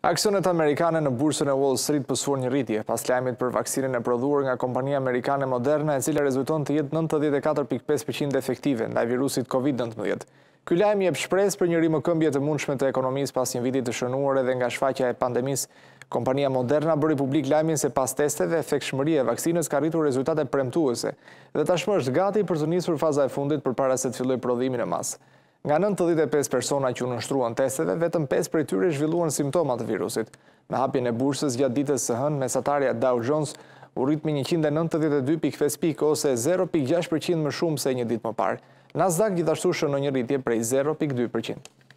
Aksionet Amerikane në bursën e Wall Street pësuar një rritje, pas lajmit për vaksinën e prodhur nga kompania Amerikane Moderna, e cila rezulton të jetë 94.5% efektive nda virusit COVID-19. Ky lajmi e pëshpres për një rrimë këmbje të mundshme të ekonomisë pas një vitit të shënuar edhe nga shfaqja e pandemisë. Kompania Moderna bëri publik lajmin se pas testeve efekt shmëri e vaksinës ka rritur rezultate premtuese dhe tashmë është gati për të njësur faza e fundit për para se të filloj prodhimin e masë. Nga 95 persona që nështruan testeve, vetëm 5 për i tyre zhvilluan simptomat të virusit. Në hapjen e bursës gjatë ditës së hën, mesatarja Dow Jones u rritmi 192.5 pik ose 0.6% më shumë se një ditë më parë. Nasdaq gjithashtu shënë një rritje prej 0.2%.